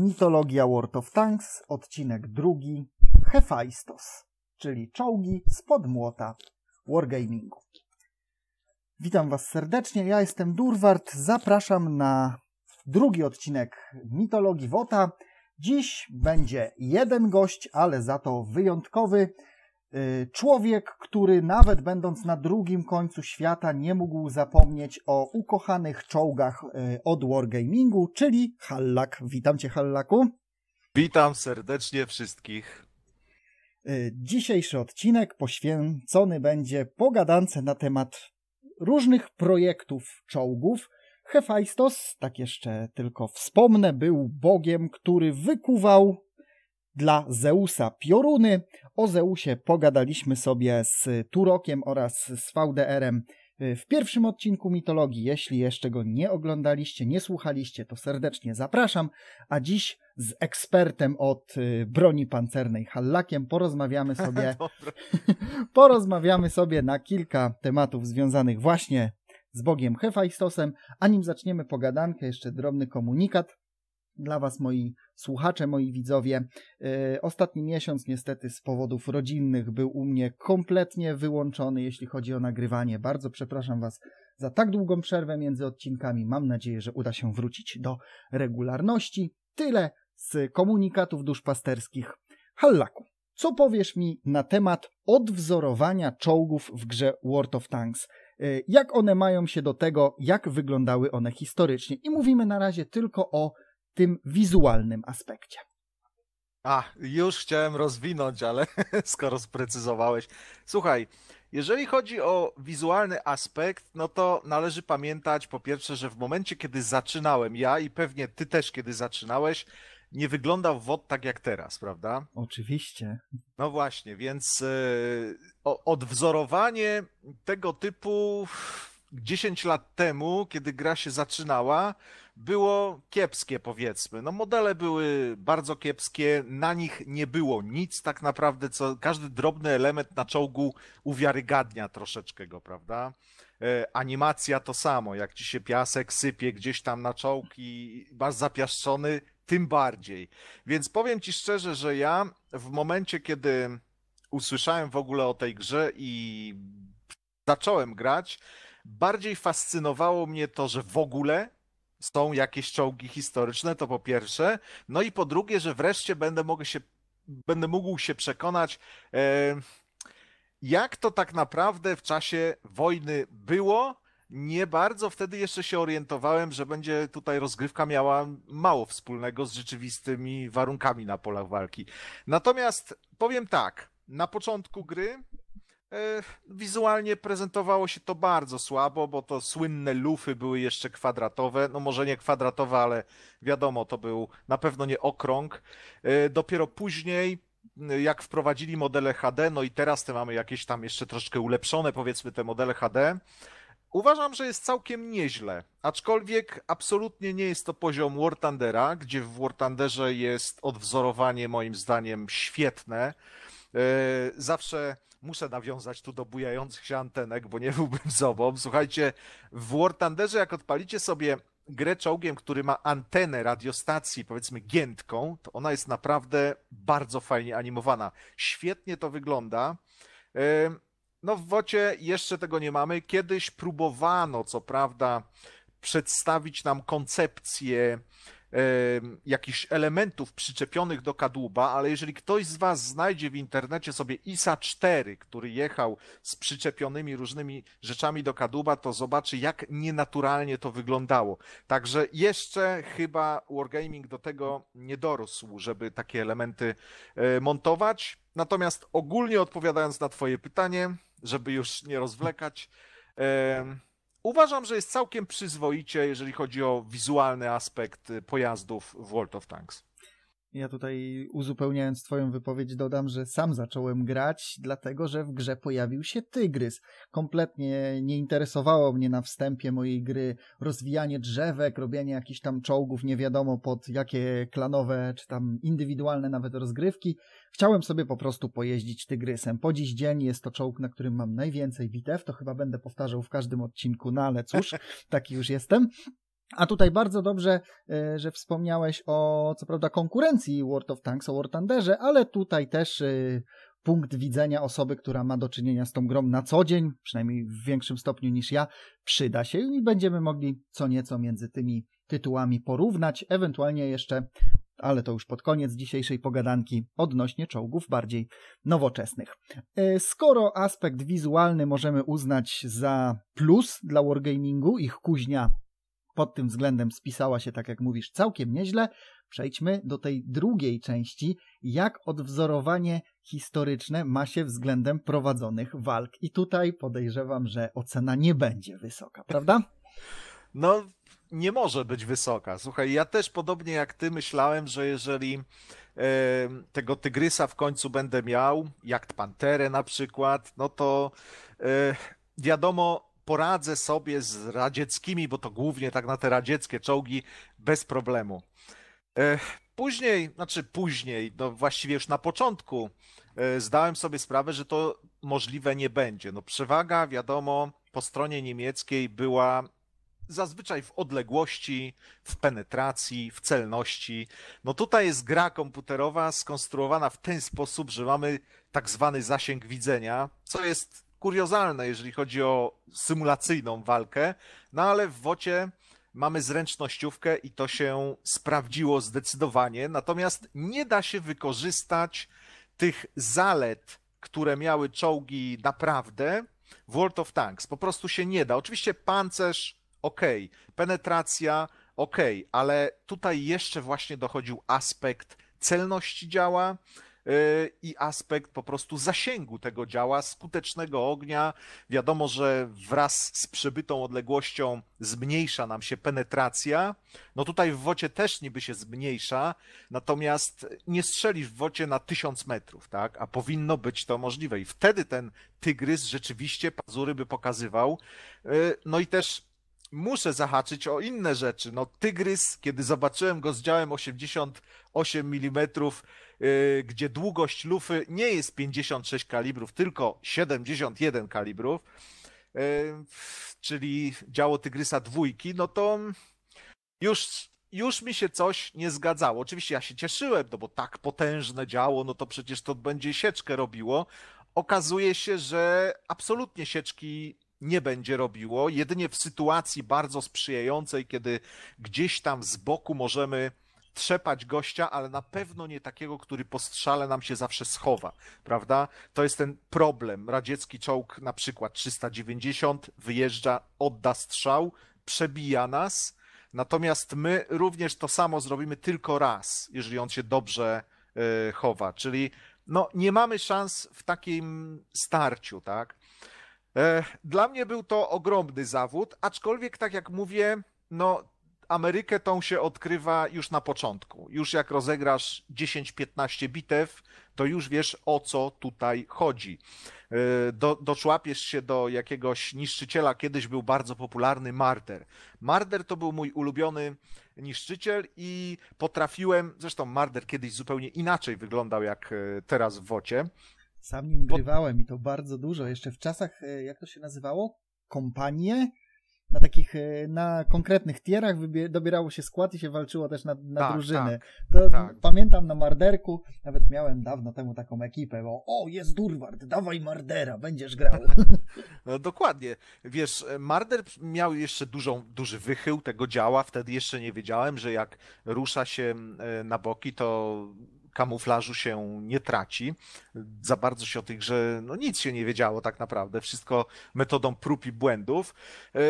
Mitologia World of Tanks, odcinek drugi, Hefajstos, czyli czołgi spod młota Wargamingu. Witam Was serdecznie, ja jestem Durwart, zapraszam na drugi odcinek Mitologii Wota. Dziś będzie jeden gość, ale za to wyjątkowy, Y, człowiek, który nawet będąc na drugim końcu świata nie mógł zapomnieć o ukochanych czołgach y, od Wargamingu, czyli Hallak. Witam cię, Hallaku. Witam serdecznie wszystkich. Y, dzisiejszy odcinek poświęcony będzie pogadance na temat różnych projektów czołgów. Hefajstos, tak jeszcze tylko wspomnę, był bogiem, który wykuwał dla Zeusa pioruny. O Zeusie pogadaliśmy sobie z Turokiem oraz z VDR-em y, w pierwszym odcinku mitologii. Jeśli jeszcze go nie oglądaliście, nie słuchaliście, to serdecznie zapraszam. A dziś z ekspertem od y, broni pancernej Hallakiem porozmawiamy sobie porozmawiamy sobie na kilka tematów związanych właśnie z Bogiem Hefajstosem. A nim zaczniemy pogadankę, jeszcze drobny komunikat dla Was, moi słuchacze, moi widzowie. E, ostatni miesiąc niestety z powodów rodzinnych był u mnie kompletnie wyłączony, jeśli chodzi o nagrywanie. Bardzo przepraszam Was za tak długą przerwę między odcinkami. Mam nadzieję, że uda się wrócić do regularności. Tyle z komunikatów duszpasterskich. Hallaku, co powiesz mi na temat odwzorowania czołgów w grze World of Tanks? E, jak one mają się do tego, jak wyglądały one historycznie? I mówimy na razie tylko o tym wizualnym aspekcie. A, już chciałem rozwinąć, ale skoro sprecyzowałeś. Słuchaj, jeżeli chodzi o wizualny aspekt, no to należy pamiętać po pierwsze, że w momencie, kiedy zaczynałem ja i pewnie ty też, kiedy zaczynałeś, nie wyglądał WOD tak jak teraz, prawda? Oczywiście. No właśnie, więc y, odwzorowanie tego typu 10 lat temu, kiedy gra się zaczynała, było kiepskie, powiedzmy. No, modele były bardzo kiepskie, na nich nie było nic tak naprawdę, co każdy drobny element na czołgu uwiarygadnia troszeczkę go, prawda? E, animacja to samo, jak ci się piasek sypie gdzieś tam na czołg i masz zapiaszczony, tym bardziej. Więc powiem ci szczerze, że ja w momencie, kiedy usłyszałem w ogóle o tej grze i zacząłem grać, Bardziej fascynowało mnie to, że w ogóle są jakieś czołgi historyczne, to po pierwsze. No i po drugie, że wreszcie będę, mogę się, będę mógł się przekonać, e, jak to tak naprawdę w czasie wojny było. Nie bardzo wtedy jeszcze się orientowałem, że będzie tutaj rozgrywka miała mało wspólnego z rzeczywistymi warunkami na polach walki. Natomiast powiem tak, na początku gry E, wizualnie prezentowało się to bardzo słabo, bo to słynne lufy były jeszcze kwadratowe. No może nie kwadratowe, ale wiadomo, to był na pewno nie okrąg. E, dopiero później, e, jak wprowadzili modele HD, no i teraz te mamy jakieś tam jeszcze troszkę ulepszone, powiedzmy, te modele HD. Uważam, że jest całkiem nieźle, aczkolwiek absolutnie nie jest to poziom War Thundera, gdzie w War Thunderze jest odwzorowanie moim zdaniem świetne. E, zawsze muszę nawiązać tu do bujających się antenek, bo nie byłbym sobą. Słuchajcie, w War Thunderze, jak odpalicie sobie grę czołgiem, który ma antenę radiostacji, powiedzmy giętką, to ona jest naprawdę bardzo fajnie animowana. Świetnie to wygląda. E, no w Wocie jeszcze tego nie mamy. Kiedyś próbowano, co prawda, przedstawić nam koncepcję jakichś elementów przyczepionych do kadłuba, ale jeżeli ktoś z Was znajdzie w internecie sobie ISA 4, który jechał z przyczepionymi różnymi rzeczami do kadłuba, to zobaczy, jak nienaturalnie to wyglądało. Także jeszcze chyba Wargaming do tego nie dorósł, żeby takie elementy e, montować. Natomiast ogólnie odpowiadając na Twoje pytanie, żeby już nie rozwlekać, e, Uważam, że jest całkiem przyzwoicie, jeżeli chodzi o wizualny aspekt pojazdów w World of Tanks. Ja tutaj uzupełniając Twoją wypowiedź dodam, że sam zacząłem grać, dlatego że w grze pojawił się tygrys. Kompletnie nie interesowało mnie na wstępie mojej gry rozwijanie drzewek, robienie jakichś tam czołgów, nie wiadomo pod jakie klanowe czy tam indywidualne nawet rozgrywki. Chciałem sobie po prostu pojeździć tygrysem. Po dziś dzień jest to czołg, na którym mam najwięcej bitew. To chyba będę powtarzał w każdym odcinku, no ale cóż, taki już jestem. A tutaj bardzo dobrze, e, że wspomniałeś o, co prawda, konkurencji World of Tanks o War Thunderze, ale tutaj też e, punkt widzenia osoby, która ma do czynienia z tą grą na co dzień, przynajmniej w większym stopniu niż ja, przyda się i będziemy mogli co nieco między tymi tytułami porównać, ewentualnie jeszcze, ale to już pod koniec dzisiejszej pogadanki, odnośnie czołgów bardziej nowoczesnych. E, skoro aspekt wizualny możemy uznać za plus dla wargamingu, ich kuźnia pod tym względem spisała się, tak jak mówisz, całkiem nieźle. Przejdźmy do tej drugiej części, jak odwzorowanie historyczne ma się względem prowadzonych walk. I tutaj podejrzewam, że ocena nie będzie wysoka, prawda? No, nie może być wysoka. Słuchaj, ja też podobnie jak ty myślałem, że jeżeli e, tego tygrysa w końcu będę miał, jak panterę na przykład, no to e, wiadomo, poradzę sobie z radzieckimi, bo to głównie tak na te radzieckie czołgi, bez problemu. E, później, znaczy później, no właściwie już na początku e, zdałem sobie sprawę, że to możliwe nie będzie. No przewaga, wiadomo, po stronie niemieckiej była zazwyczaj w odległości, w penetracji, w celności. No tutaj jest gra komputerowa skonstruowana w ten sposób, że mamy tak zwany zasięg widzenia, co jest kuriozalne, jeżeli chodzi o symulacyjną walkę, no ale w wocie mamy zręcznościówkę i to się sprawdziło zdecydowanie, natomiast nie da się wykorzystać tych zalet, które miały czołgi naprawdę w World of Tanks. Po prostu się nie da. Oczywiście pancerz, ok, penetracja, ok, ale tutaj jeszcze właśnie dochodził aspekt celności działa, E, i aspekt po prostu zasięgu tego działa, skutecznego ognia. Wiadomo, że wraz z przebytą odległością zmniejsza nam się penetracja. No tutaj w wocie też niby się zmniejsza, natomiast nie strzelisz w wocie na tysiąc metrów, tak? A powinno być to możliwe. I wtedy ten tygrys rzeczywiście pazury by pokazywał. E, no i też muszę zahaczyć o inne rzeczy. No, Tygrys, kiedy zobaczyłem go z działem 80 8 mm, y, gdzie długość lufy nie jest 56 kalibrów, tylko 71 kalibrów, y, czyli działo Tygrysa dwójki, no to już już mi się coś nie zgadzało. Oczywiście ja się cieszyłem, no bo tak potężne działo, no to przecież to będzie sieczkę robiło. Okazuje się, że absolutnie sieczki nie będzie robiło, jedynie w sytuacji bardzo sprzyjającej, kiedy gdzieś tam z boku możemy trzepać gościa, ale na pewno nie takiego, który po strzale nam się zawsze schowa, prawda? To jest ten problem. Radziecki czołg na przykład 390 wyjeżdża, odda strzał, przebija nas, natomiast my również to samo zrobimy tylko raz, jeżeli on się dobrze yy, chowa, czyli no, nie mamy szans w takim starciu, tak? E, dla mnie był to ogromny zawód, aczkolwiek, tak jak mówię, no, Amerykę tą się odkrywa już na początku. Już jak rozegrasz 10-15 bitew, to już wiesz o co tutaj chodzi. E, do, doczłapiesz się do jakiegoś niszczyciela. Kiedyś był bardzo popularny Marder. Marder to był mój ulubiony niszczyciel i potrafiłem, zresztą Marder kiedyś zupełnie inaczej wyglądał jak e, teraz w Wocie. Sam nim grywałem i to bardzo dużo, jeszcze w czasach, e, jak to się nazywało? Kompanie? na takich, e, na konkretnych tierach dobierało się skład i się walczyło też na, na tak, drużyny. Tak, to tak. pamiętam na Marderku, nawet miałem dawno temu taką ekipę, bo o, jest Durward, dawaj Mardera, będziesz grał. no, dokładnie. Wiesz, e, Marder miał jeszcze dużą, duży wychył tego działa, wtedy jeszcze nie wiedziałem, że jak rusza się e, na boki, to kamuflażu się nie traci. Za bardzo się o tych, że no nic się nie wiedziało tak naprawdę, wszystko metodą prób i błędów. E,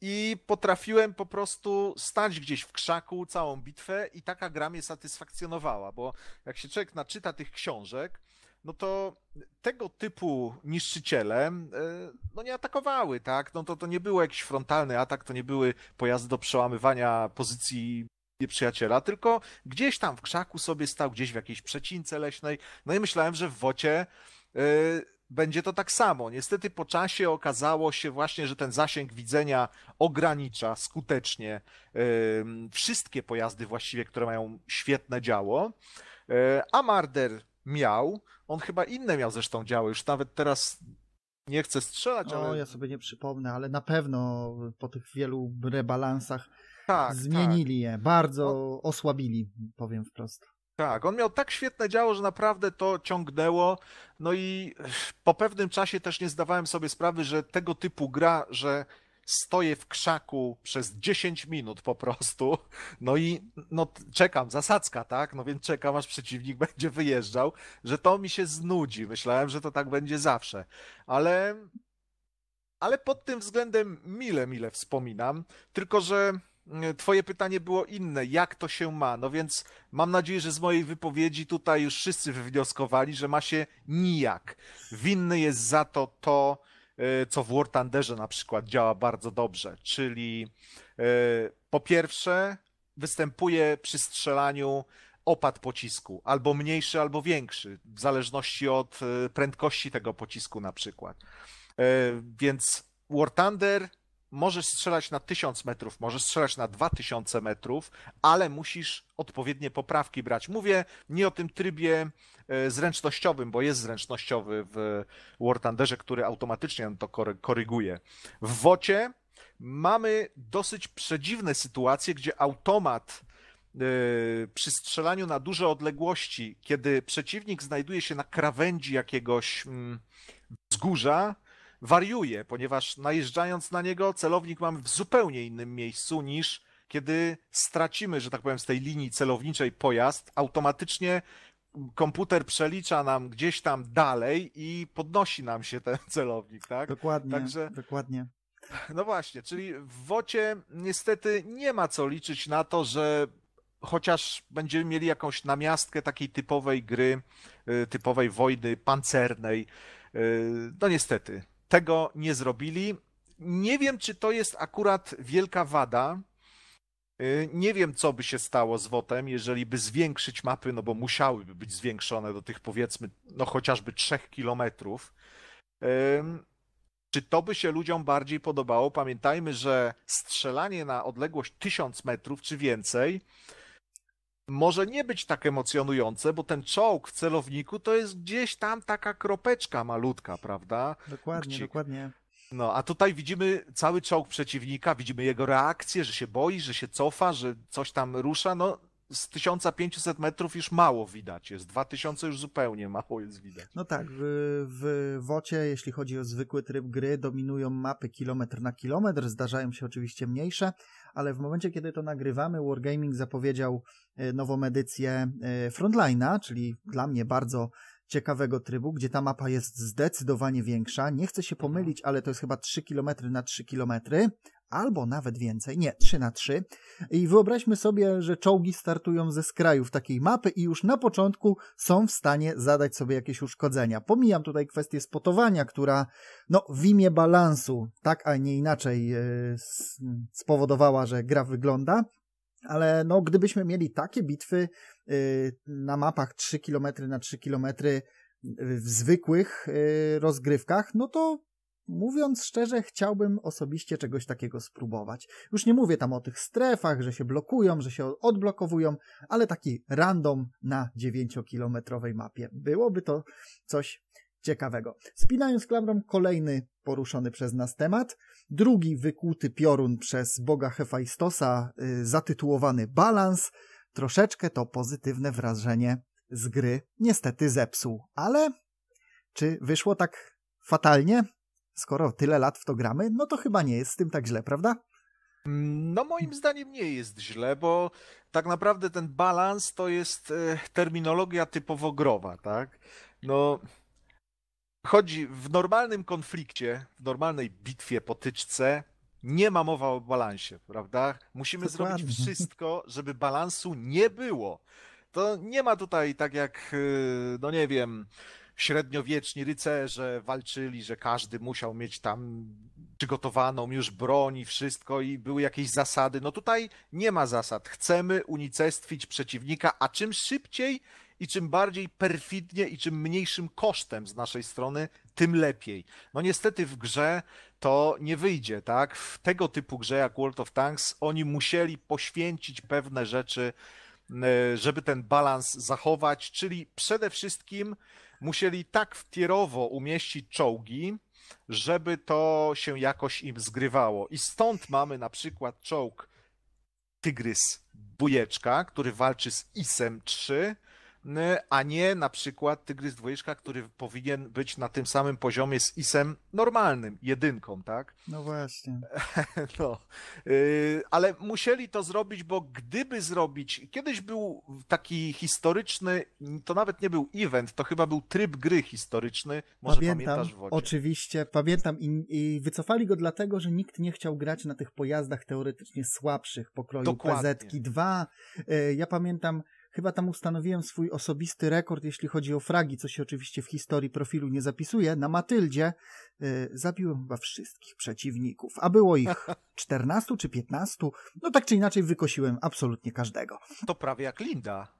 I potrafiłem po prostu stać gdzieś w krzaku całą bitwę i taka gra mnie satysfakcjonowała, bo jak się człowiek naczyta tych książek, no to tego typu niszczyciele e, no nie atakowały, tak? No to, to nie był jakiś frontalny atak, to nie były pojazdy do przełamywania pozycji przyjaciela, tylko gdzieś tam w krzaku sobie stał, gdzieś w jakiejś przecince leśnej. No i myślałem, że w wocie y, będzie to tak samo. Niestety po czasie okazało się właśnie, że ten zasięg widzenia ogranicza skutecznie y, wszystkie pojazdy właściwie, które mają świetne działo. Y, a Marder miał, on chyba inne miał zresztą działo, już nawet teraz nie chcę strzelać, o, ale... ja sobie nie przypomnę, ale na pewno po tych wielu rebalansach tak, Zmienili tak. je, bardzo on... osłabili, powiem wprost. Tak, on miał tak świetne działo, że naprawdę to ciągnęło. No i po pewnym czasie też nie zdawałem sobie sprawy, że tego typu gra, że stoję w krzaku przez 10 minut po prostu, no i no, czekam, zasadzka, tak? No więc czekam, aż przeciwnik będzie wyjeżdżał, że to mi się znudzi. Myślałem, że to tak będzie zawsze, ale, ale pod tym względem mile, mile wspominam, tylko że Y, twoje pytanie było inne, jak to się ma? No więc mam nadzieję, że z mojej wypowiedzi tutaj już wszyscy wywnioskowali, że ma się nijak. Winny jest za to to, y, co w War Thunderze na przykład działa bardzo dobrze, czyli y, po pierwsze występuje przy strzelaniu opad pocisku, albo mniejszy, albo większy, w zależności od prędkości tego pocisku na przykład. Więc War Thunder możesz strzelać na 1000 metrów, możesz strzelać na 2000 metrów, ale musisz odpowiednie poprawki brać. Mówię nie o tym trybie e, zręcznościowym, bo jest zręcznościowy w War Thunderze, który automatycznie to koryguje. W Wocie mamy dosyć przedziwne sytuacje, gdzie automat e, przy strzelaniu na duże odległości, kiedy przeciwnik znajduje się na krawędzi jakiegoś mm, wzgórza, wariuje, ponieważ najeżdżając na niego, celownik mam w zupełnie innym miejscu niż kiedy stracimy, że tak powiem, z tej linii celowniczej pojazd, automatycznie komputer przelicza nam gdzieś tam dalej i podnosi nam się ten celownik, tak? Dokładnie, Także... dokładnie. No właśnie, czyli w wocie niestety nie ma co liczyć na to, że chociaż będziemy mieli jakąś namiastkę takiej typowej gry, y, typowej wojny pancernej. Y, no niestety, tego nie zrobili. Nie wiem, czy to jest akurat wielka wada. Y, nie wiem, co by się stało z WOTem, jeżeli by zwiększyć mapy, no bo musiałyby być zwiększone do tych powiedzmy, no chociażby 3 kilometrów. Czy to by się ludziom bardziej podobało? Pamiętajmy, że strzelanie na odległość 1000 metrów czy więcej może nie być tak emocjonujące, bo ten czołg w celowniku to jest gdzieś tam taka kropeczka malutka, prawda? Dokładnie, Kcik. dokładnie. No, a tutaj widzimy cały czołg przeciwnika, widzimy jego reakcję, że się boi, że się cofa, że coś tam rusza. No, z 1500 metrów już mało widać jest, 2000 już zupełnie mało jest widać. No tak, w, w WOCie, jeśli chodzi o zwykły tryb gry, dominują mapy kilometr na kilometr, zdarzają się oczywiście mniejsze, ale w momencie, kiedy to nagrywamy, Wargaming zapowiedział e, nową edycję e, Frontline'a, czyli dla mnie bardzo ciekawego trybu, gdzie ta mapa jest zdecydowanie większa. Nie chcę się pomylić, mhm. ale to jest chyba 3 km na 3 km, albo nawet więcej, nie, 3 na 3. I wyobraźmy sobie, że czołgi startują ze skrajów takiej mapy i już na początku są w stanie zadać sobie jakieś uszkodzenia. Pomijam tutaj kwestię spotowania, która no, w imię balansu, tak a nie inaczej, e, spowodowała, że gra wygląda. Ale no, gdybyśmy mieli takie bitwy e, na mapach 3 km na 3 km w zwykłych e, rozgrywkach, no to Mówiąc szczerze, chciałbym osobiście czegoś takiego spróbować. Już nie mówię tam o tych strefach, że się blokują, że się odblokowują, ale taki random na 9-kilometrowej mapie. Byłoby to coś ciekawego. Spinając klamrą kolejny poruszony przez nas temat, drugi wykuty piorun przez boga Hefajstosa, yy, zatytułowany Balans, troszeczkę to pozytywne wrażenie z gry niestety zepsuł, ale czy wyszło tak fatalnie? skoro tyle lat w to gramy, no to chyba nie jest z tym tak źle, prawda? No, moim zdaniem nie jest źle, bo tak naprawdę ten balans to jest e, terminologia typowo growa, tak? No, chodzi w normalnym konflikcie, w normalnej bitwie, potyczce, nie ma mowa o balansie, prawda? Musimy Dokładnie. zrobić wszystko, żeby balansu nie było. To nie ma tutaj tak jak, e, no nie wiem, średniowieczni rycerze walczyli, że każdy musiał mieć tam przygotowaną już broń i wszystko i były jakieś zasady. No tutaj nie ma zasad. Chcemy unicestwić przeciwnika, a czym szybciej i czym bardziej perfidnie i czym mniejszym kosztem z naszej strony, tym lepiej. No niestety w grze to nie wyjdzie, tak? W tego typu grze jak World of Tanks oni musieli poświęcić pewne rzeczy, e, żeby ten balans zachować, czyli przede wszystkim musieli tak wtierowo umieścić czołgi, żeby to się jakoś im zgrywało. I stąd mamy na przykład czołg Tygrys Bujeczka, który walczy z Isem 3, a nie na przykład Tygrys Dwójeczka, który powinien być na tym samym poziomie z ISem normalnym, jedynką, tak? No właśnie. no. Y, ale musieli to zrobić, bo gdyby zrobić, kiedyś był taki historyczny, to nawet nie był event, to chyba był tryb gry historyczny, może pamiętam, pamiętasz Wodzie. Oczywiście, pamiętam I, i wycofali go dlatego, że nikt nie chciał grać na tych pojazdach teoretycznie słabszych pokroju Dokładnie. pz 2. Y, ja pamiętam Chyba tam ustanowiłem swój osobisty rekord, jeśli chodzi o fragi, co się oczywiście w historii profilu nie zapisuje. Na Matyldzie yy, zabiłem chyba wszystkich przeciwników, a było ich 14 czy 15. No tak czy inaczej wykosiłem absolutnie każdego. To prawie jak Linda.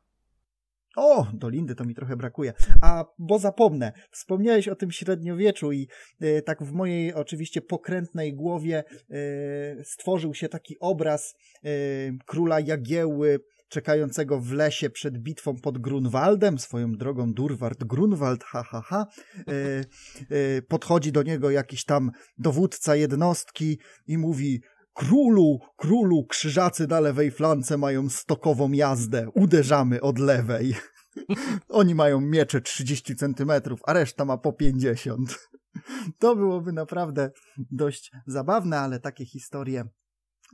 O, do Lindy to mi trochę brakuje. A bo zapomnę, wspomniałeś o tym średniowieczu i y, tak w mojej oczywiście pokrętnej głowie y, stworzył się taki obraz y, króla Jagieły czekającego w lesie przed bitwą pod Grunwaldem, swoją drogą Durward Grunwald, ha, ha, ha. E, e, podchodzi do niego jakiś tam dowódca jednostki i mówi Królu, królu, krzyżacy na lewej flance mają stokową jazdę, uderzamy od lewej. Oni mają miecze 30 centymetrów, a reszta ma po 50. To byłoby naprawdę dość zabawne, ale takie historie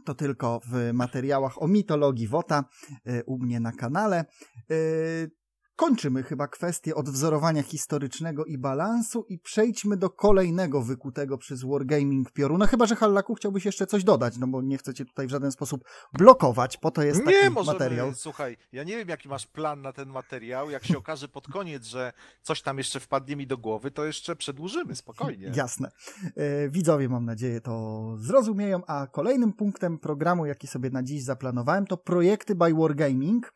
to tylko w materiałach o mitologii Wota y, u mnie na kanale. Y, Kończymy chyba kwestię odwzorowania historycznego i balansu i przejdźmy do kolejnego wykutego przez Wargaming No Chyba, że Hallaku chciałbyś jeszcze coś dodać, no bo nie chcecie tutaj w żaden sposób blokować, po to jest nie, może możemy, materiał. Słuchaj, ja nie wiem jaki masz plan na ten materiał, jak się okaże pod koniec, że coś tam jeszcze wpadnie mi do głowy, to jeszcze przedłużymy, spokojnie. Jasne. E, widzowie mam nadzieję to zrozumieją, a kolejnym punktem programu, jaki sobie na dziś zaplanowałem, to projekty by Wargaming.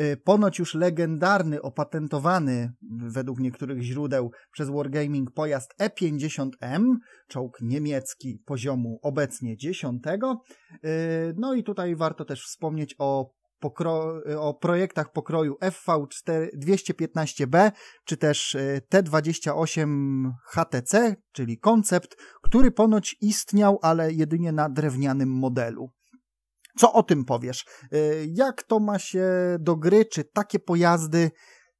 Y, ponoć już legendarny, opatentowany według niektórych źródeł przez Wargaming pojazd E50M, czołg niemiecki poziomu obecnie 10. Y, no i tutaj warto też wspomnieć o Pokro, o projektach pokroju FV215B czy też y, T28HTC, czyli koncept, który ponoć istniał, ale jedynie na drewnianym modelu. Co o tym powiesz? Y, jak to ma się do gry? Czy takie pojazdy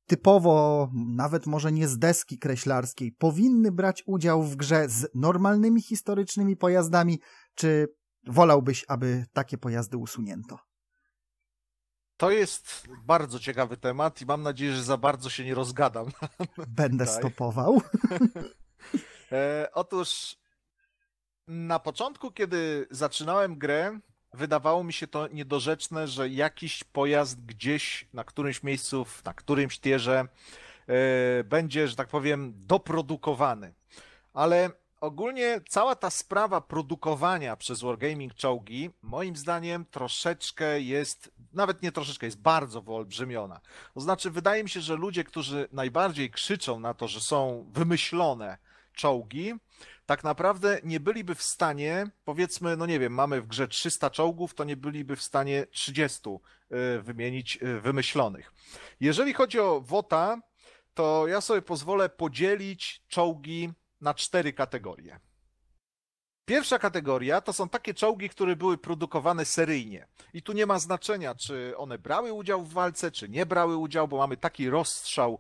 typowo, nawet może nie z deski kreślarskiej, powinny brać udział w grze z normalnymi historycznymi pojazdami, czy wolałbyś, aby takie pojazdy usunięto? To jest bardzo ciekawy temat i mam nadzieję, że za bardzo się nie rozgadam. Będę tutaj. stopował. e, otóż na początku, kiedy zaczynałem grę, wydawało mi się to niedorzeczne, że jakiś pojazd gdzieś na którymś miejscu, na którymś tierze yy, będzie, że tak powiem, doprodukowany. Ale ogólnie cała ta sprawa produkowania przez Wargaming czołgi, moim zdaniem troszeczkę jest, nawet nie troszeczkę, jest bardzo wyolbrzymiona. To znaczy, wydaje mi się, że ludzie, którzy najbardziej krzyczą na to, że są wymyślone czołgi, tak naprawdę nie byliby w stanie, powiedzmy, no nie wiem, mamy w grze 300 czołgów, to nie byliby w stanie 30 y, wymienić y, wymyślonych. Jeżeli chodzi o WOTA, to ja sobie pozwolę podzielić czołgi na cztery kategorie. Pierwsza kategoria to są takie czołgi, które były produkowane seryjnie. I tu nie ma znaczenia, czy one brały udział w walce, czy nie brały udziału, bo mamy taki rozstrzał,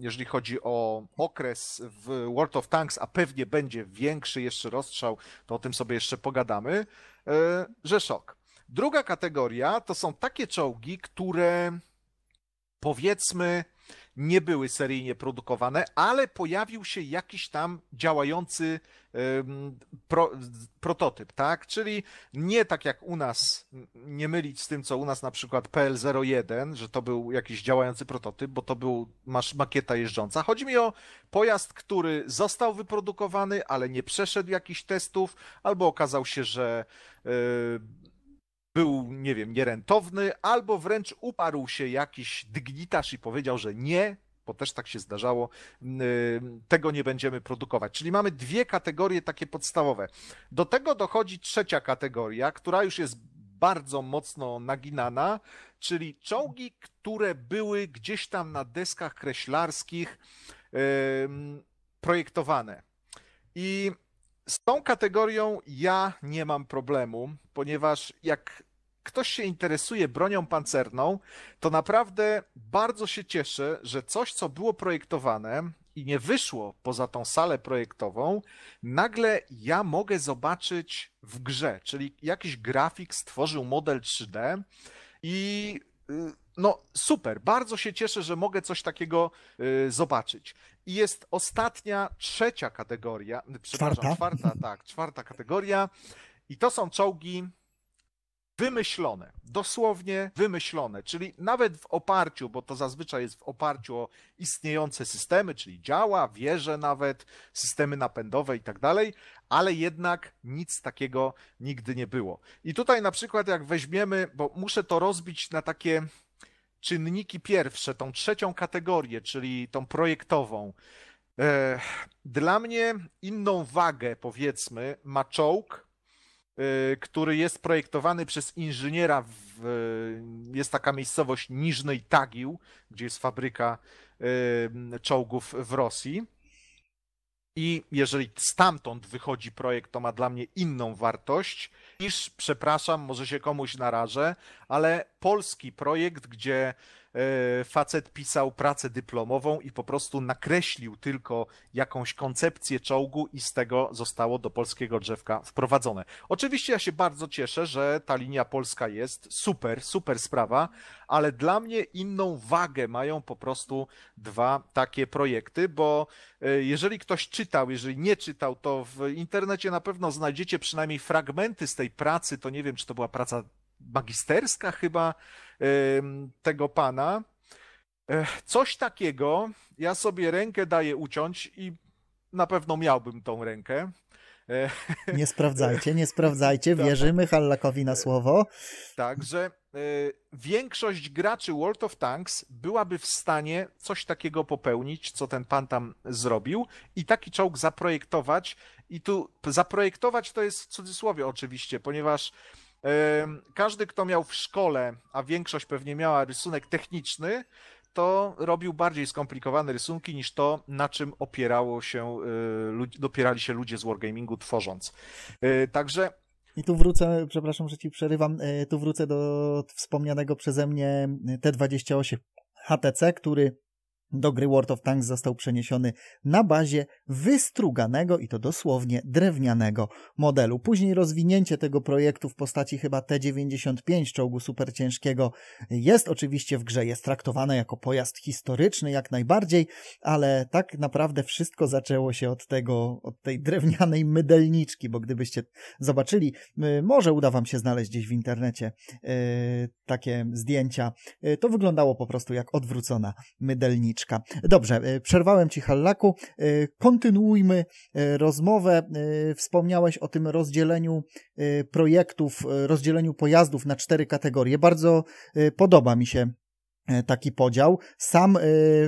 jeżeli chodzi o okres w World of Tanks, a pewnie będzie większy jeszcze rozstrzał, to o tym sobie jeszcze pogadamy, e, że szok. Druga kategoria to są takie czołgi, które powiedzmy nie były seryjnie produkowane, ale pojawił się jakiś tam działający pro, prototyp, tak? Czyli nie tak jak u nas, nie mylić z tym, co u nas na przykład PL01, że to był jakiś działający prototyp, bo to był masz makieta jeżdżąca. Chodzi mi o pojazd, który został wyprodukowany, ale nie przeszedł jakichś testów, albo okazał się, że e, był, nie wiem, nierentowny, albo wręcz uparł się jakiś dygnitarz i powiedział, że nie, bo też tak się zdarzało, mm, y, tego nie będziemy produkować. Czyli mamy dwie kategorie takie podstawowe. Do tego dochodzi trzecia kategoria, która już jest bardzo mocno naginana, czyli czołgi, które były gdzieś tam na deskach kreślarskich projektowane. I z tą kategorią ja nie mam problemu, ponieważ jak ktoś się interesuje bronią pancerną, to naprawdę bardzo się cieszę, że coś, co było projektowane i nie wyszło poza tą salę projektową, nagle ja mogę zobaczyć w grze, czyli jakiś grafik stworzył model 3D i y, no super, bardzo się cieszę, że mogę coś takiego y, zobaczyć. I jest ostatnia, trzecia kategoria, przepraszam, czwarta. czwarta, tak, czwarta kategoria. I to są czołgi wymyślone, dosłownie wymyślone, czyli nawet w oparciu, bo to zazwyczaj jest w oparciu o istniejące systemy, czyli działa, wieże nawet, systemy napędowe i tak dalej, ale jednak nic takiego nigdy nie było. I tutaj na przykład jak weźmiemy, bo muszę to rozbić na takie czynniki pierwsze, tą trzecią kategorię, czyli tą projektową. E, dla mnie inną wagę, powiedzmy, ma czołg, e, który jest projektowany przez inżyniera. W, e, jest taka miejscowość Niżnej Tagił, gdzie jest fabryka czołgów w Rosji. I jeżeli stamtąd wychodzi projekt, to ma dla mnie inną wartość niż, przepraszam, może się komuś narażę, ale polski projekt, gdzie E, facet pisał pracę dyplomową i po prostu nakreślił tylko jakąś koncepcję czołgu i z tego zostało do polskiego drzewka wprowadzone. Oczywiście ja się bardzo cieszę, że ta linia polska jest super, super sprawa, ale dla mnie inną wagę mają po prostu dwa takie projekty, bo e, jeżeli ktoś czytał, jeżeli nie czytał, to w internecie na pewno znajdziecie przynajmniej fragmenty z tej pracy, to nie wiem, czy to była praca magisterska chyba tego pana. Coś takiego, ja sobie rękę daję uciąć i na pewno miałbym tą rękę. Nie sprawdzajcie, nie sprawdzajcie, tak. wierzymy Hallakowi na słowo. Także e, większość graczy World of Tanks byłaby w stanie coś takiego popełnić, co ten pan tam zrobił i taki czołg zaprojektować. I tu zaprojektować to jest w cudzysłowie oczywiście, ponieważ każdy, kto miał w szkole, a większość pewnie miała rysunek techniczny, to robił bardziej skomplikowane rysunki niż to, na czym opierało się, e, dopierali się ludzie z Wargamingu tworząc. E, także i tu wrócę, przepraszam, że ci przerywam, e, tu wrócę do wspomnianego przeze mnie T28 HTC, który do gry World of Tanks został przeniesiony na bazie wystruganego i to dosłownie drewnianego modelu. Później rozwinięcie tego projektu w postaci chyba T-95 czołgu superciężkiego jest oczywiście w grze, jest traktowane jako pojazd historyczny jak najbardziej, ale tak naprawdę wszystko zaczęło się od tego, od tej drewnianej mydelniczki, bo gdybyście zobaczyli, y, może uda wam się znaleźć gdzieś w internecie y, takie zdjęcia, y, to wyglądało po prostu jak odwrócona mydelniczka. Paczka. Dobrze, y, przerwałem ci hallaku. Y, kontynuujmy y, rozmowę. Wspomniałeś o tym rozdzieleniu projektów, rozdzieleniu pojazdów na cztery kategorie. Bardzo podoba mi się E, taki podział. Sam y,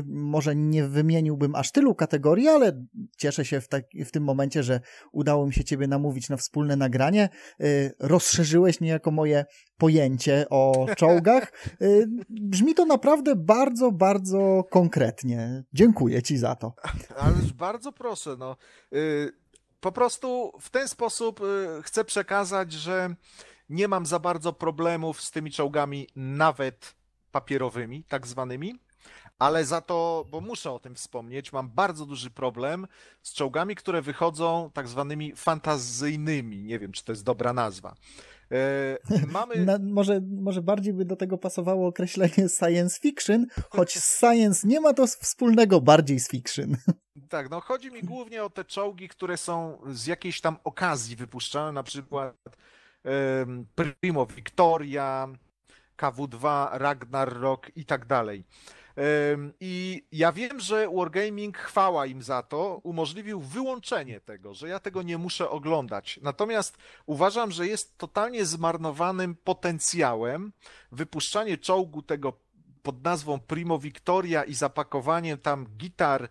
może nie wymieniłbym aż tylu kategorii, ale cieszę się w, w, tym momencie, że udało mi się Ciebie namówić na wspólne nagranie. Y, rozszerzyłeś niejako moje pojęcie o czołgach. Y, brzmi to naprawdę bardzo, bardzo konkretnie. Dziękuję Ci za to. Ależ bardzo proszę, no. po prostu w ten sposób chcę przekazać, że nie mam za bardzo problemów z tymi czołgami nawet papierowymi, tak zwanymi, ale za to, bo muszę o tym wspomnieć, mam bardzo duży problem z czołgami, które wychodzą tak zwanymi fantazyjnymi. Nie wiem, czy to jest dobra nazwa. E, mamy... Na, może, może bardziej by do tego pasowało określenie science fiction, choć science nie ma to wspólnego bardziej z fiction. Tak, no chodzi mi głównie o te czołgi, które są z jakiejś tam okazji wypuszczane, na przykład um, Primo Victoria, KW2, Ragnarok i tak dalej. I ja wiem, że Wargaming, chwała im za to, umożliwił wyłączenie tego, że ja tego nie muszę oglądać. Natomiast uważam, że jest totalnie zmarnowanym potencjałem wypuszczanie czołgu tego pod nazwą Primo Victoria i zapakowanie tam gitar, e,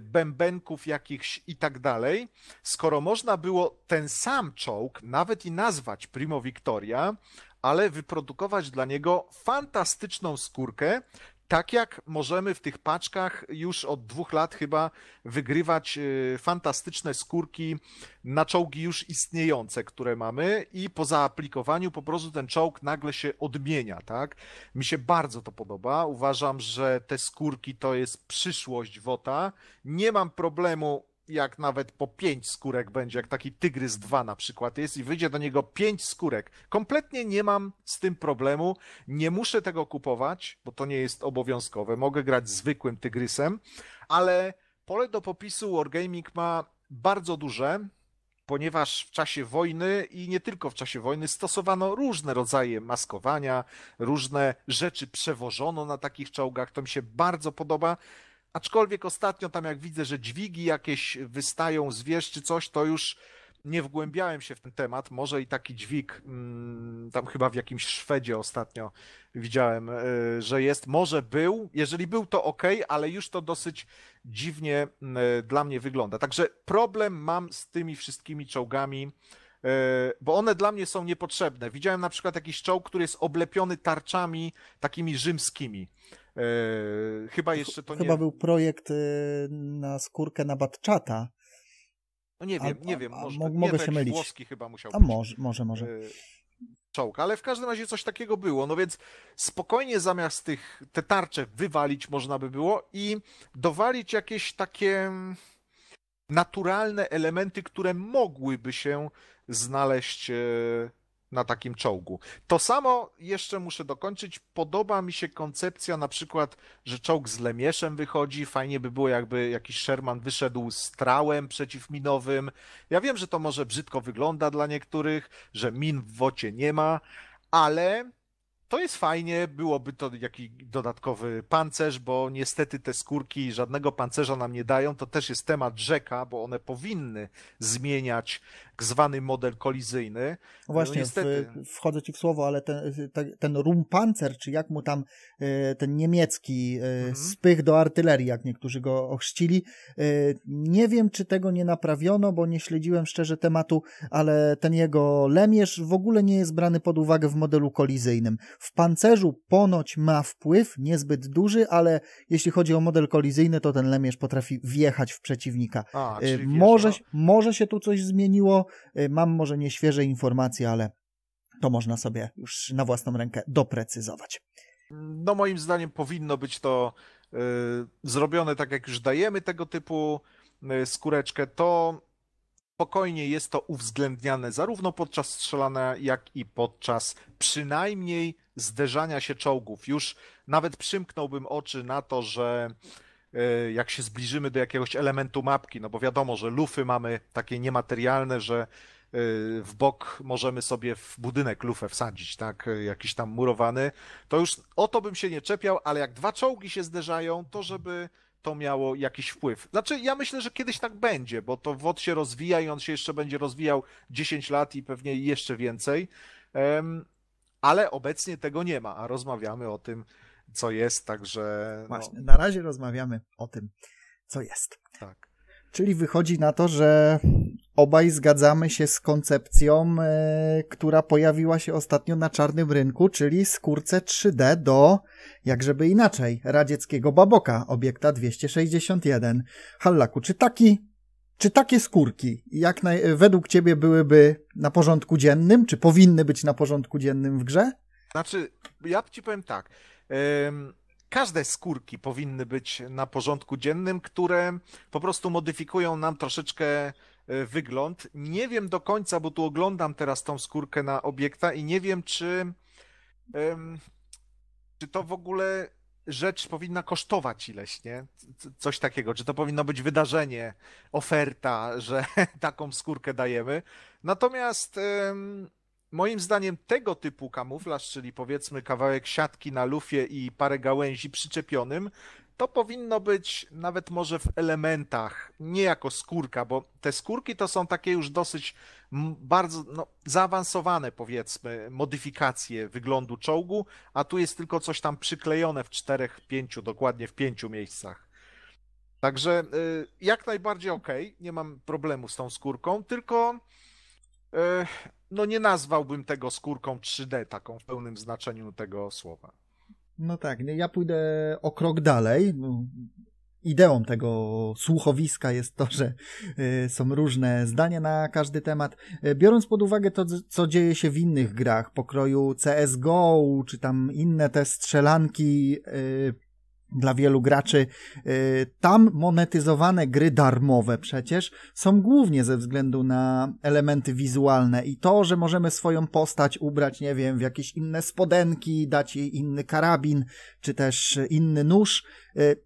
bębenków jakichś i tak dalej, skoro można było ten sam czołg nawet i nazwać Primo Victoria, ale wyprodukować dla niego fantastyczną skórkę, tak jak możemy w tych paczkach już od dwóch lat chyba wygrywać y, fantastyczne skórki na czołgi już istniejące, które mamy i po zaaplikowaniu po prostu ten czołg nagle się odmienia, tak? Mi się bardzo to podoba. Uważam, że te skórki to jest przyszłość WOTA. Nie mam problemu jak nawet po pięć skórek będzie, jak taki tygrys 2 na przykład jest i wyjdzie do niego pięć skórek. Kompletnie nie mam z tym problemu, nie muszę tego kupować, bo to nie jest obowiązkowe. Mogę grać zwykłym tygrysem, ale pole do popisu Wargaming ma bardzo duże, ponieważ w czasie wojny i nie tylko w czasie wojny stosowano różne rodzaje maskowania, różne rzeczy przewożono na takich czołgach. To mi się bardzo podoba Aczkolwiek ostatnio tam jak widzę, że dźwigi jakieś wystają z wież czy coś, to już nie wgłębiałem się w ten temat. Może i taki dźwig, mm, tam chyba w jakimś Szwedzie ostatnio widziałem, e, że jest. Może był, jeżeli był to ok, ale już to dosyć dziwnie e, dla mnie wygląda. Także problem mam z tymi wszystkimi czołgami, e, bo one dla mnie są niepotrzebne. Widziałem na przykład jakiś czołg, który jest oblepiony tarczami takimi rzymskimi. E, chyba jeszcze to Chyba nie... był projekt e, na skórkę na Batczata. No nie wiem, a, nie wiem. może, tak. mogę nie, się mylić. Włoski chyba musiał a być. może, może, może. E, czołg, ale w każdym razie coś takiego było, no więc spokojnie zamiast tych, te tarcze wywalić można by było i dowalić jakieś takie naturalne elementy, które mogłyby się znaleźć na takim czołgu. To samo jeszcze muszę dokończyć. Podoba mi się koncepcja na przykład, że czołg z Lemieszem wychodzi. Fajnie by było, jakby jakiś Sherman wyszedł z trałem przeciwminowym. Ja wiem, że to może brzydko wygląda dla niektórych, że min w wocie nie ma, ale to jest fajnie, byłoby to jakiś dodatkowy pancerz, bo niestety te skórki żadnego pancerza nam nie dają. To też jest temat rzeka, bo one powinny zmieniać tak zwany model kolizyjny. No właśnie, no niestety... w, wchodzę ci w słowo, ale ten, ten, ten rumpancer, czy jak mu tam e, ten niemiecki e, mhm. spych do artylerii, jak niektórzy go ochrzcili, e, nie wiem, czy tego nie naprawiono, bo nie śledziłem szczerze tematu, ale ten jego lemierz w ogóle nie jest brany pod uwagę w modelu kolizyjnym. W pancerzu ponoć ma wpływ, niezbyt duży, ale jeśli chodzi o model kolizyjny, to ten lemierz potrafi wjechać w przeciwnika. A, może, może się tu coś zmieniło, Y, mam może nieświeże informacje, ale to można sobie już na własną rękę doprecyzować. No, moim zdaniem powinno być to y, zrobione tak, jak już dajemy tego typu y, skóreczkę, to spokojnie jest to uwzględniane zarówno podczas strzelania, jak i podczas przynajmniej zderzania się czołgów. Już nawet przymknąłbym oczy na to, że E, jak się zbliżymy do jakiegoś elementu mapki, no bo wiadomo, że lufy mamy takie niematerialne, że e, w bok możemy sobie w budynek lufę wsadzić, tak, e, jakiś tam murowany, to już o to bym się nie czepiał, ale jak dwa czołgi się zderzają, to żeby to miało jakiś wpływ. Znaczy, ja myślę, że kiedyś tak będzie, bo to WOD się rozwija i on się jeszcze będzie rozwijał 10 lat i pewnie jeszcze więcej, ale obecnie tego nie ma, a rozmawiamy o tym co jest, także... No. Właśnie, na razie rozmawiamy o tym, co jest. Tak. Czyli wychodzi na to, że obaj zgadzamy się z koncepcją, yy, która pojawiła się ostatnio na czarnym rynku, czyli skórce 3D do, jakżeby inaczej, radzieckiego baboka, obiekta 261. Hallaku, czy taki, czy takie skórki, jak według ciebie byłyby na porządku dziennym, czy powinny być na porządku dziennym w grze? Znaczy, ja ci powiem tak, każde skórki powinny być na porządku dziennym, które po prostu modyfikują nam troszeczkę e, wygląd. Nie wiem do końca, bo tu oglądam teraz tą skórkę na obiekta i nie wiem, czy, czy to w ogóle rzecz powinna kosztować ileś, nie? Coś takiego. Czy to powinno być wydarzenie, oferta, że taką skórkę dajemy. Natomiast moim zdaniem tego typu kamuflaż, czyli powiedzmy kawałek siatki na lufie i parę gałęzi przyczepionym, to powinno być nawet może w elementach, nie jako skórka, bo te skórki to są takie już dosyć bardzo no, zaawansowane, powiedzmy, modyfikacje wyglądu czołgu, a tu jest tylko coś tam przyklejone w czterech, pięciu, dokładnie w pięciu miejscach. Także y, jak najbardziej ok, nie mam problemu z tą skórką, tylko y, no nie nazwałbym tego skórką 3D, taką w pełnym znaczeniu tego słowa. No tak, ja pójdę o krok dalej. No, ideą tego słuchowiska jest to, że y, są różne zdania na każdy temat. Y, biorąc pod uwagę to, co dzieje się w innych grach, pokroju CSGO, czy tam inne te strzelanki y, dla wielu graczy. Y, tam monetyzowane gry darmowe przecież są głównie ze względu na elementy wizualne i to, że możemy swoją postać ubrać, nie wiem, w jakieś inne spodenki, dać jej inny karabin, czy też inny nóż. Y,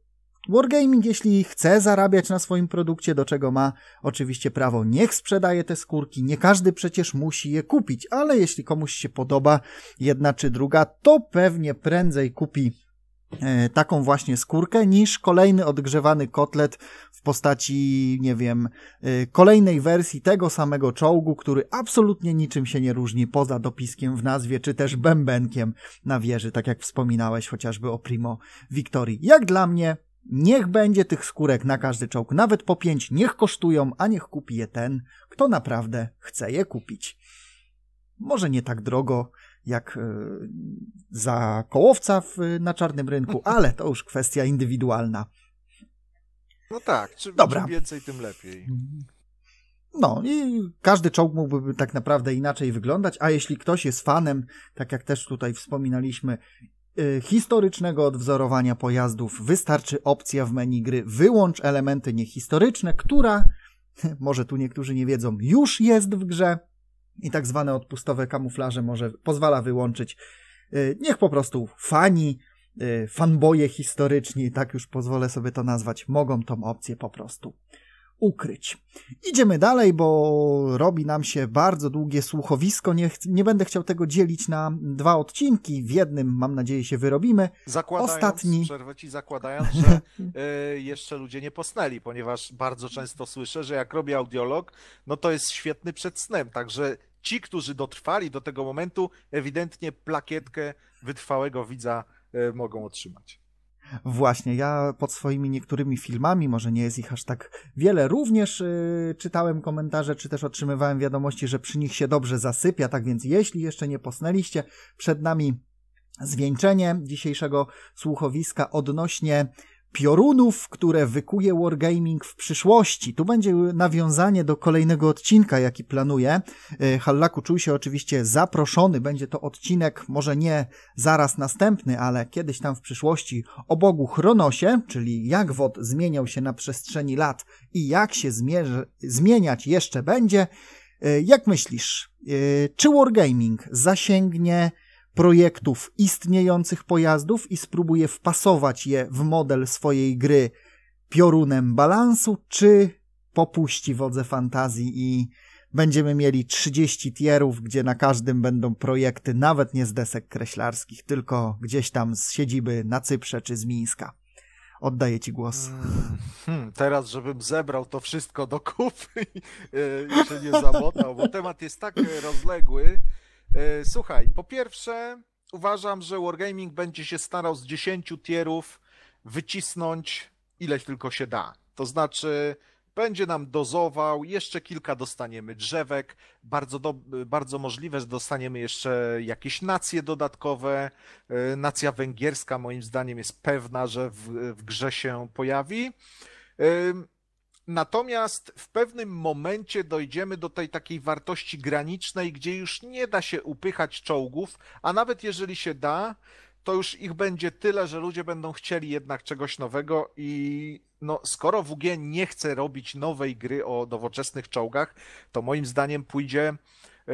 wargaming, jeśli chce zarabiać na swoim produkcie, do czego ma oczywiście prawo, niech sprzedaje te skórki. Nie każdy przecież musi je kupić, ale jeśli komuś się podoba jedna czy druga, to pewnie prędzej kupi E, taką właśnie skórkę niż kolejny odgrzewany kotlet w postaci, nie wiem, e, kolejnej wersji tego samego czołgu, który absolutnie niczym się nie różni poza dopiskiem w nazwie, czy też bębenkiem na wieży, tak jak wspominałeś chociażby o Primo Victorii. Jak dla mnie, niech będzie tych skórek na każdy czołg, nawet po pięć, niech kosztują, a niech kupi je ten, kto naprawdę chce je kupić. Może nie tak drogo, jak e, za kołowca w, na czarnym rynku, ale to już kwestia indywidualna. No tak, czym, Dobra. czym więcej, tym lepiej. No i każdy czołg mógłby tak naprawdę inaczej wyglądać, a jeśli ktoś jest fanem, tak jak też tutaj wspominaliśmy, e, historycznego odwzorowania pojazdów, wystarczy opcja w menu gry wyłącz elementy niehistoryczne, która, może tu niektórzy nie wiedzą, już jest w grze i tak zwane odpustowe kamuflaże może pozwala wyłączyć. Y, niech po prostu fani, y, fanboje historyczni, tak już pozwolę sobie to nazwać, mogą tą opcję po prostu ukryć. Idziemy dalej, bo robi nam się bardzo długie słuchowisko. Nie, nie będę chciał tego dzielić na dwa odcinki. W jednym, mam nadzieję, się wyrobimy. Zakładając, Ostatni. Przerwę ci zakładając, że y, jeszcze ludzie nie posnęli, ponieważ bardzo często słyszę, że jak robi audiolog, no to jest świetny przed snem. Także ci, którzy dotrwali do tego momentu, ewidentnie plakietkę wytrwałego widza y, mogą otrzymać. Właśnie, ja pod swoimi niektórymi filmami, może nie jest ich aż tak wiele, również yy, czytałem komentarze, czy też otrzymywałem wiadomości, że przy nich się dobrze zasypia, tak więc jeśli jeszcze nie posnęliście, przed nami zwieńczenie dzisiejszego słuchowiska odnośnie piorunów, które wykuje Wargaming w przyszłości. Tu będzie nawiązanie do kolejnego odcinka, jaki planuję. E, Hallaku czuł się oczywiście zaproszony. Będzie to odcinek, może nie zaraz następny, ale kiedyś tam w przyszłości o Bogu Chronosie, czyli jak WOD zmieniał się na przestrzeni lat i jak się zmieniać jeszcze będzie. E, jak myślisz, e, czy Wargaming zasięgnie projektów istniejących pojazdów i spróbuje wpasować je w model swojej gry piorunem balansu, czy popuści wodze fantazji i będziemy mieli 30 tierów, gdzie na każdym będą projekty nawet nie z desek kreślarskich, tylko gdzieś tam z siedziby na Cyprze czy z Mińska. Oddaję ci głos. Mm, hmm, teraz, żebym zebrał to wszystko do kupy i e, się nie zamotał, bo temat jest tak e, rozległy, E, słuchaj, po pierwsze uważam, że Wargaming będzie się starał z 10 tierów wycisnąć ileś tylko się da. To znaczy będzie nam dozował, jeszcze kilka dostaniemy drzewek, bardzo, do, bardzo możliwe, że dostaniemy jeszcze jakieś nacje dodatkowe. E, nacja węgierska moim zdaniem jest pewna, że w, w grze się pojawi. E, Natomiast w pewnym momencie dojdziemy do tej takiej wartości granicznej, gdzie już nie da się upychać czołgów, a nawet jeżeli się da, to już ich będzie tyle, że ludzie będą chcieli jednak czegoś nowego i no, skoro WG nie chce robić nowej gry o nowoczesnych czołgach, to moim zdaniem pójdzie E,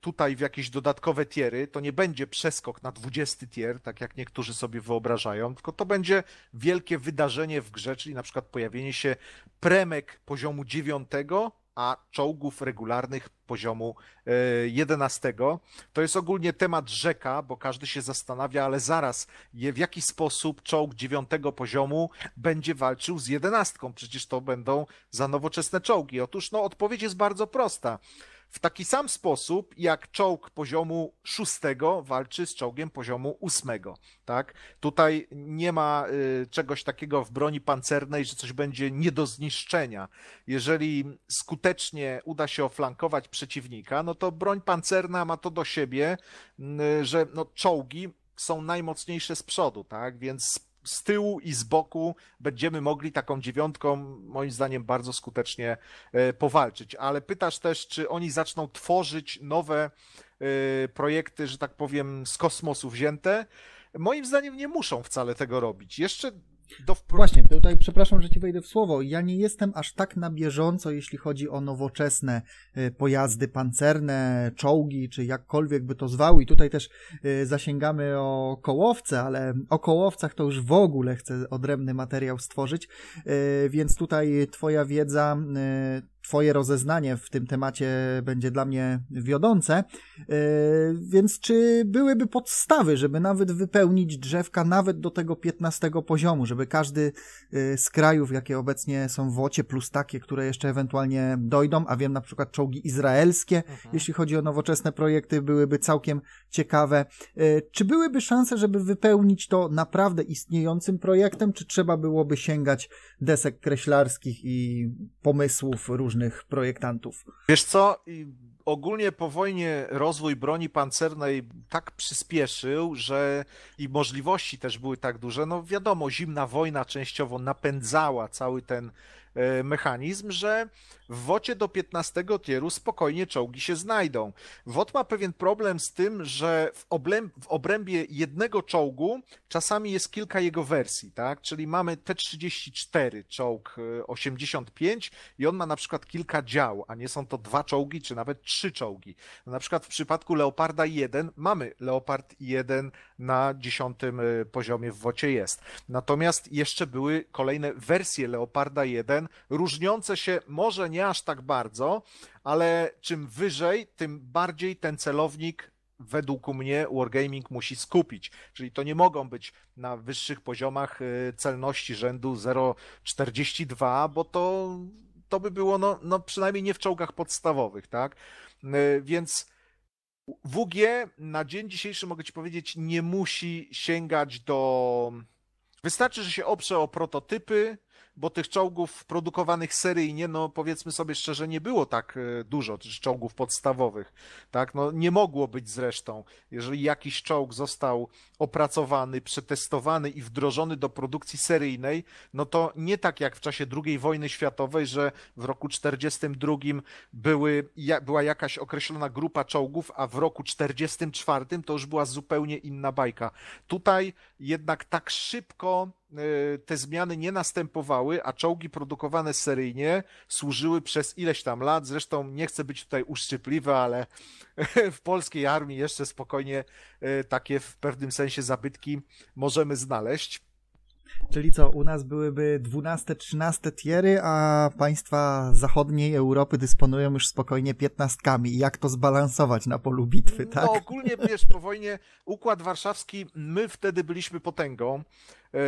tutaj w jakieś dodatkowe tiery, to nie będzie przeskok na 20 tier, tak jak niektórzy sobie wyobrażają, tylko to będzie wielkie wydarzenie w grze, czyli na przykład pojawienie się premek poziomu 9, a czołgów regularnych poziomu 11. E, to jest ogólnie temat rzeka, bo każdy się zastanawia, ale zaraz w jaki sposób czołg 9 poziomu będzie walczył z 11. Przecież to będą za nowoczesne czołgi. Otóż no, odpowiedź jest bardzo prosta w taki sam sposób, jak czołg poziomu szóstego walczy z czołgiem poziomu ósmego, tak? Tutaj nie ma y, czegoś takiego w broni pancernej, że coś będzie nie do zniszczenia. Jeżeli skutecznie uda się oflankować przeciwnika, no to broń pancerna ma to do siebie, y, że no, czołgi są najmocniejsze z przodu, tak? Więc z tyłu i z boku będziemy mogli taką dziewiątką, moim zdaniem, bardzo skutecznie e, powalczyć. Ale pytasz też, czy oni zaczną tworzyć nowe e, projekty, że tak powiem, z kosmosu wzięte. Moim zdaniem nie muszą wcale tego robić. Jeszcze do wpro... Właśnie, tutaj przepraszam, że ci wejdę w słowo. Ja nie jestem aż tak na bieżąco, jeśli chodzi o nowoczesne e, pojazdy pancerne, czołgi, czy jakkolwiek by to zwał. I tutaj też e, zasięgamy o kołowce, ale o kołowcach to już w ogóle chcę odrębny materiał stworzyć, e, więc tutaj twoja wiedza Twoje rozeznanie w tym temacie będzie dla mnie wiodące. E, więc czy byłyby podstawy, żeby nawet wypełnić drzewka nawet do tego 15 poziomu, żeby każdy e, z krajów, jakie obecnie są w ocie, plus takie, które jeszcze ewentualnie dojdą, a wiem na przykład czołgi izraelskie, mhm. jeśli chodzi o nowoczesne projekty, byłyby całkiem ciekawe. E, czy byłyby szanse, żeby wypełnić to naprawdę istniejącym projektem, czy trzeba byłoby sięgać desek kreślarskich i pomysłów różnych? różnych projektantów. Wiesz co, ogólnie po wojnie rozwój broni pancernej tak przyspieszył, że i możliwości też były tak duże. No wiadomo, zimna wojna częściowo napędzała cały ten e, mechanizm, że w wocie do 15 tieru spokojnie czołgi się znajdą. Wot ma pewien problem z tym, że w, w obrębie jednego czołgu czasami jest kilka jego wersji, tak? Czyli mamy T-34, czołg 85 e, i on ma na przykład kilka dział, a nie są to dwa czołgi czy nawet trzy czołgi. na przykład w przypadku Leoparda 1 mamy Leopard 1 na 10 e, poziomie w wocie jest. Natomiast jeszcze były kolejne wersje Leoparda 1 różniące się może nie aż tak bardzo, ale czym wyżej, tym bardziej ten celownik według mnie Wargaming musi skupić. Czyli to nie mogą być na wyższych poziomach y, celności rzędu 0,42, bo to, to by było no, no przynajmniej nie w czołgach podstawowych, tak? Y, więc WG na dzień dzisiejszy mogę ci powiedzieć nie musi sięgać do Wystarczy, że się oprze o prototypy, bo tych czołgów produkowanych seryjnie, no powiedzmy sobie szczerze, nie było tak e, dużo czołgów podstawowych, tak? No nie mogło być zresztą. Jeżeli jakiś czołg został opracowany, przetestowany i wdrożony do produkcji seryjnej, no to nie tak jak w czasie II wojny światowej, że w roku 42 były, była jakaś określona grupa czołgów, a w roku 44 to już była zupełnie inna bajka. Tutaj jednak tak szybko E, te zmiany nie następowały, a czołgi produkowane seryjnie służyły przez ileś tam lat. Zresztą nie chcę być tutaj uszczypliwy, ale w polskiej armii jeszcze spokojnie e, takie w pewnym sensie zabytki możemy znaleźć. Czyli co, u nas byłyby 12-13 tiery, a państwa zachodniej Europy dysponują już spokojnie 15. Jak to zbalansować na polu bitwy, no, tak? No, ogólnie wiesz, po wojnie Układ Warszawski, my wtedy byliśmy potęgą. E,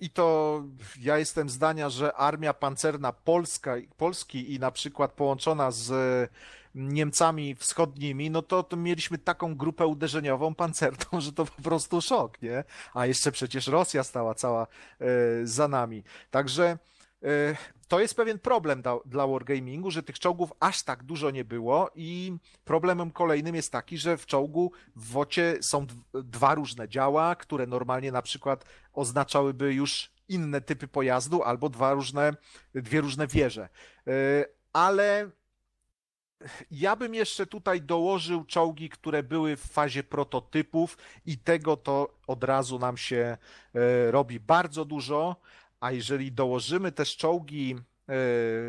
I to ja jestem zdania, że armia pancerna Polska, Polski i na przykład połączona z Niemcami wschodnimi, no to, to mieliśmy taką grupę uderzeniową, pancerną, że to po prostu szok, nie? A jeszcze przecież Rosja stała cała e, za nami. Także e, to jest pewien problem dla, dla Wargamingu, że tych czołgów aż tak dużo nie było i problemem kolejnym jest taki, że w czołgu w wocie są dwa różne działa, które normalnie na przykład oznaczałyby już inne typy pojazdu albo dwa różne, dwie różne wieże. E, ale ja bym jeszcze tutaj dołożył czołgi, które były w fazie prototypów i tego to od razu nam się e, robi bardzo dużo, a jeżeli dołożymy też czołgi e,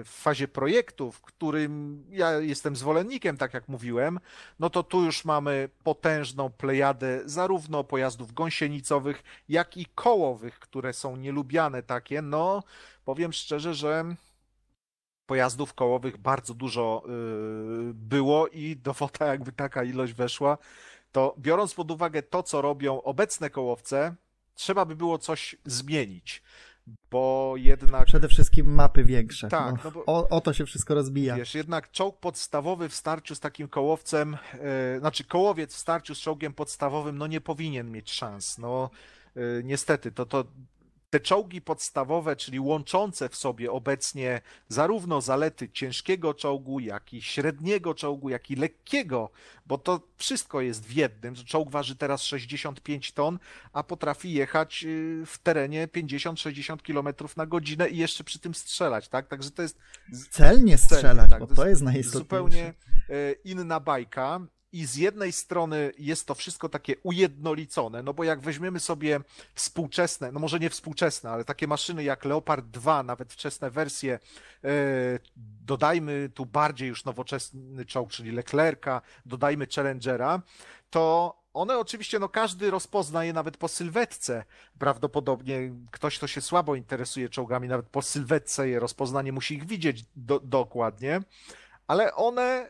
w fazie projektów, którym ja jestem zwolennikiem, tak jak mówiłem, no to tu już mamy potężną plejadę zarówno pojazdów gąsienicowych, jak i kołowych, które są nielubiane takie. No, powiem szczerze, że pojazdów kołowych bardzo dużo y, było i do WOTA jakby taka ilość weszła, to biorąc pod uwagę to, co robią obecne kołowce, trzeba by było coś zmienić bo jednak... Przede wszystkim mapy większe. Tak. no, no bo, o, o, to się wszystko rozbija. Wiesz, jednak czołg podstawowy w starciu z takim kołowcem, yy, znaczy kołowiec w starciu z czołgiem podstawowym, no nie powinien mieć szans. No yy, niestety, to, to te czołgi podstawowe, czyli łączące w sobie obecnie zarówno zalety ciężkiego czołgu, jak i średniego czołgu, jak i lekkiego, bo to wszystko jest w jednym. Czołg waży teraz 65 ton, a potrafi jechać y, w terenie 50-60 km na godzinę i jeszcze przy tym strzelać, tak? Także to jest. Celnie strzelać, celnie, tak? bo to jest najistotniejsze. Zupełnie y, inna bajka i z jednej strony jest to wszystko takie ujednolicone, no bo jak weźmiemy sobie współczesne, no może nie współczesne, ale takie maszyny jak Leopard 2, nawet wczesne wersje, e, dodajmy tu bardziej już nowoczesny czołg, czyli Leclerca, dodajmy Challengera, to one oczywiście, no każdy rozpozna je nawet po sylwetce. Prawdopodobnie ktoś, kto się słabo interesuje czołgami, nawet po sylwetce je rozpoznanie musi ich widzieć do, dokładnie. Ale one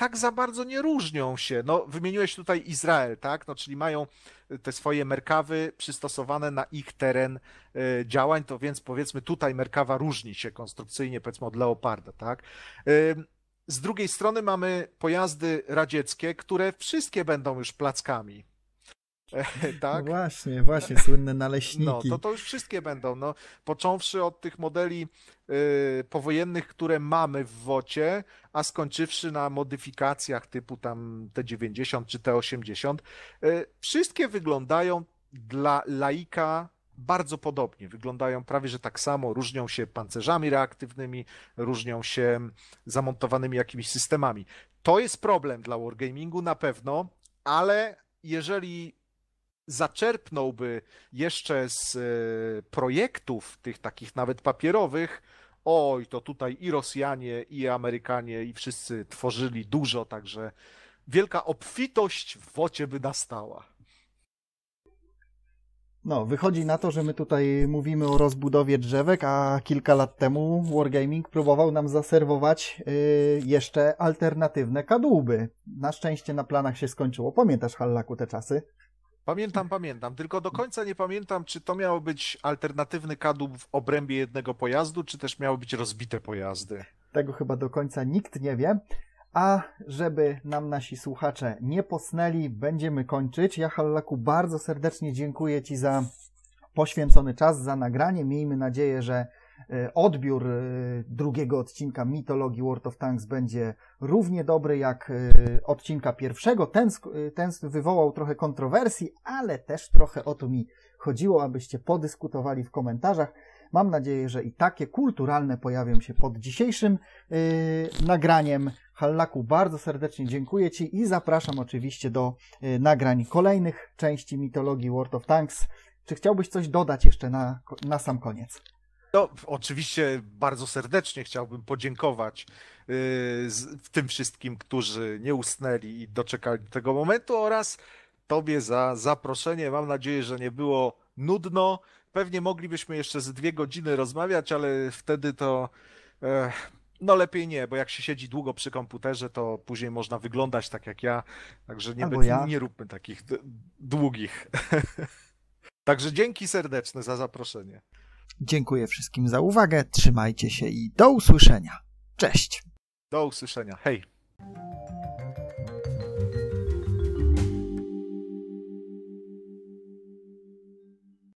tak za bardzo nie różnią się. No, wymieniłeś tutaj Izrael, tak? No, czyli mają y, te swoje merkawy przystosowane na ich teren y, działań, to więc powiedzmy tutaj merkawa różni się konstrukcyjnie, powiedzmy od Leoparda, tak? Y, z drugiej strony mamy pojazdy radzieckie, które wszystkie będą już plackami. No tak? właśnie, właśnie, słynne naleśniki. No, to to już wszystkie będą, no. Począwszy od tych modeli y, powojennych, które mamy w wocie, a skończywszy na modyfikacjach typu tam T90 czy T80, y, wszystkie wyglądają dla laika bardzo podobnie, wyglądają prawie że tak samo, różnią się pancerzami reaktywnymi, różnią się zamontowanymi jakimiś systemami. To jest problem dla wargamingu na pewno, ale jeżeli zaczerpnąłby jeszcze z e, projektów tych takich nawet papierowych, oj, to tutaj i Rosjanie, i Amerykanie, i wszyscy tworzyli dużo, także wielka obfitość w wocie by nastała. No, wychodzi na to, że my tutaj mówimy o rozbudowie drzewek, a kilka lat temu Wargaming próbował nam zaserwować yy, jeszcze alternatywne kadłuby. Na szczęście na planach się skończyło. Pamiętasz, Hallaku, te czasy? Pamiętam, pamiętam, tylko do końca nie pamiętam, czy to miało być alternatywny kadłub w obrębie jednego pojazdu, czy też miały być rozbite pojazdy. Tego chyba do końca nikt nie wie. A żeby nam nasi słuchacze nie posnęli, będziemy kończyć. Ja, Hallaku, bardzo serdecznie dziękuję Ci za poświęcony czas, za nagranie. Miejmy nadzieję, że E, odbiór e, drugiego odcinka mitologii World of Tanks będzie równie dobry jak e, odcinka pierwszego. Ten, ten wywołał trochę kontrowersji, ale też trochę o to mi chodziło, abyście podyskutowali w komentarzach. Mam nadzieję, że i takie kulturalne pojawią się pod dzisiejszym yy, nagraniem. Hallaku, bardzo serdecznie dziękuję Ci i zapraszam oczywiście do yy, nagrań kolejnych części mitologii World of Tanks. Czy chciałbyś coś dodać jeszcze na, na sam koniec? No, oczywiście bardzo serdecznie chciałbym podziękować y, w tym wszystkim, którzy nie usnęli i doczekali tego momentu oraz Tobie za zaproszenie. Mam nadzieję, że nie było nudno. Pewnie moglibyśmy jeszcze z dwie godziny rozmawiać, ale wtedy to eh, no lepiej nie, bo jak się siedzi długo przy komputerze, to później można wyglądać tak jak ja. Także nie, być, ja. nie róbmy takich długich. Także dzięki serdeczne za zaproszenie. Dziękuję wszystkim za uwagę, trzymajcie się i do usłyszenia. Cześć. Do usłyszenia. Hej.